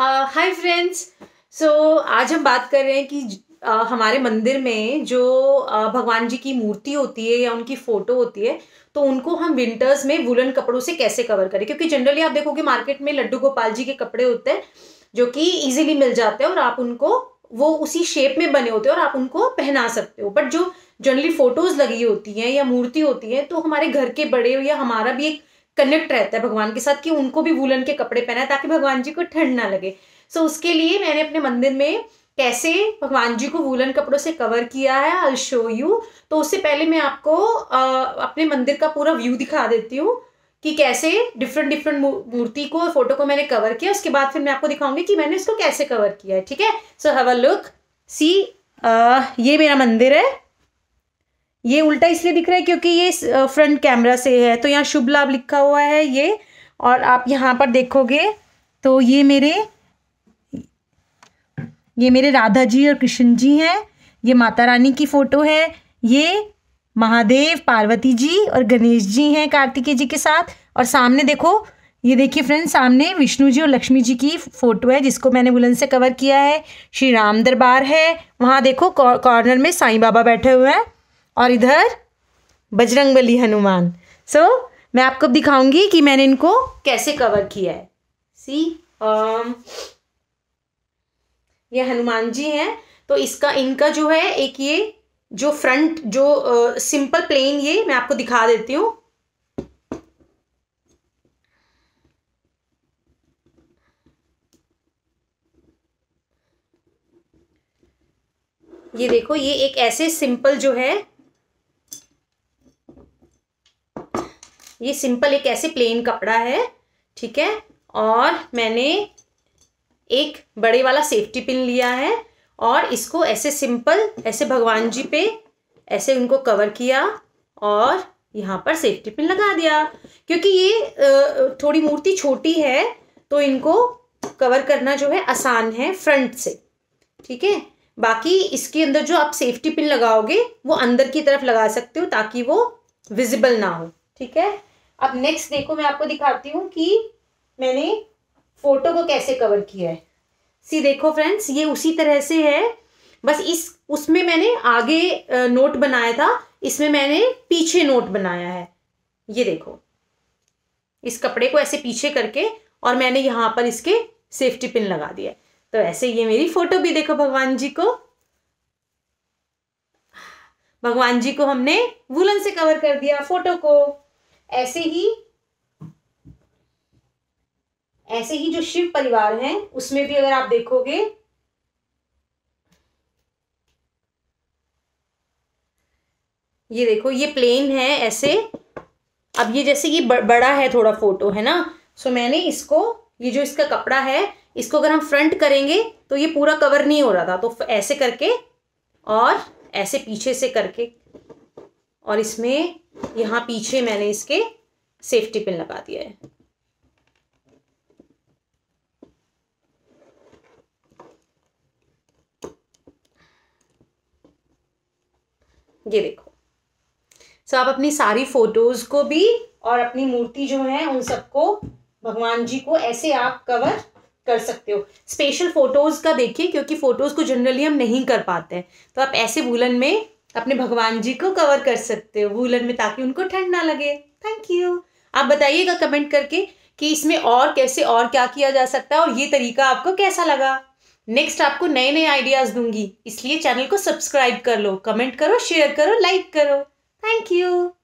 hi friends so आज हम बात कर रहे हैं कि आ, uh, हमारे मंदिर में जो आ, uh, भगवान जी की मूर्ति होती है या उनकी फ़ोटो होती है तो उनको हम विंटर्स में वुलन कपड़ों से कैसे कवर करें क्योंकि जनरली आप देखोगे मार्केट में लड्डू गोपाल जी के कपड़े होते हैं जो कि इजीली मिल जाते हैं और आप उनको वो उसी शेप में बने होते हैं और आप उनको पहना सकते हो बट जो जनरली फ़ोटोज़ लगी होती हैं या मूर्ति होती है तो हमारे घर के बड़े या हमारा भी एक कनेक्ट रहता है भगवान के साथ कि उनको भी वूलन के कपड़े पहना है ताकि भगवान जी को ठंड ना लगे सो so, उसके लिए मैंने अपने मंदिर में कैसे भगवान जी को वूलन कपड़ों से कवर किया है आई शो यू तो उससे पहले मैं आपको आ, अपने मंदिर का पूरा व्यू दिखा देती हूँ कि कैसे डिफरेंट डिफरेंट मूर्ति को फोटो को मैंने कवर किया उसके बाद फिर मैं आपको दिखाऊंगी कि मैंने इसको कैसे कवर किया है ठीक है सो हैव अ लुक सी ये मेरा मंदिर है ये उल्टा इसलिए दिख रहा है क्योंकि ये फ्रंट कैमरा से है तो यहाँ शुभ लाभ लिखा हुआ है ये और आप यहाँ पर देखोगे तो ये मेरे ये मेरे राधा जी और कृष्ण जी हैं ये माता रानी की फ़ोटो है ये महादेव पार्वती जी और गणेश जी हैं कार्तिकेय जी के साथ और सामने देखो ये देखिए फ्रेंड्स सामने विष्णु जी और लक्ष्मी जी की फ़ोटो है जिसको मैंने बुलंद से कवर किया है श्री राम दरबार है वहाँ देखो कॉर्नर में साईं बाबा बैठे हुए हैं और इधर बजरंगबली हनुमान सो so, मैं आपको दिखाऊंगी कि मैंने इनको कैसे कवर किया है सी um, ये हनुमान जी हैं तो इसका इनका जो है एक ये जो फ्रंट जो सिंपल प्लेन ये मैं आपको दिखा देती हूँ ये देखो ये एक ऐसे सिंपल जो है ये सिंपल एक ऐसे प्लेन कपड़ा है ठीक है और मैंने एक बड़े वाला सेफ्टी पिन लिया है और इसको ऐसे सिंपल ऐसे भगवान जी पे ऐसे उनको कवर किया और यहाँ पर सेफ्टी पिन लगा दिया क्योंकि ये थोड़ी मूर्ति छोटी है तो इनको कवर करना जो है आसान है फ्रंट से ठीक है बाकी इसके अंदर जो आप सेफ्टी पिन लगाओगे वो अंदर की तरफ लगा सकते हो ताकि वो विजिबल ना हो ठीक है अब नेक्स्ट देखो मैं आपको दिखाती हूँ कि मैंने फोटो को कैसे कवर किया है सी देखो फ्रेंड्स ये उसी तरह से है बस इस उसमें मैंने आगे नोट बनाया था इसमें मैंने पीछे नोट बनाया है ये देखो इस कपड़े को ऐसे पीछे करके और मैंने यहाँ पर इसके सेफ्टी पिन लगा दिया तो ऐसे ये मेरी फोटो भी देखो भगवान जी को भगवान जी को हमने वुलन से कवर कर दिया फोटो को ऐसे ही ऐसे ही जो शिव परिवार हैं उसमें भी अगर आप देखोगे ये देखो ये प्लेन है ऐसे अब ये जैसे कि बड़ा है थोड़ा फोटो है ना सो मैंने इसको ये जो इसका कपड़ा है इसको अगर हम फ्रंट करेंगे तो ये पूरा कवर नहीं हो रहा था तो ऐसे करके और ऐसे पीछे से करके और इसमें यहाँ पीछे मैंने इसके सेफ्टी पिन लगा दिया है ये देखो सो so, आप अपनी सारी फोटोज को भी और अपनी मूर्ति जो है उन सबको भगवान जी को ऐसे आप कवर कर सकते हो स्पेशल फोटोज़ का देखिए क्योंकि फ़ोटोज़ को जनरली हम नहीं कर पाते हैं तो आप ऐसे भूलन में अपने भगवान जी को कवर कर सकते हो वूलन में ताकि उनको ठंड ना लगे थैंक यू आप बताइएगा कमेंट करके कि इसमें और कैसे और क्या किया जा सकता है और ये तरीका आपको कैसा लगा नेक्स्ट आपको नए नए आइडियाज़ दूंगी इसलिए चैनल को सब्सक्राइब कर लो कमेंट करो शेयर करो लाइक करो थैंक यू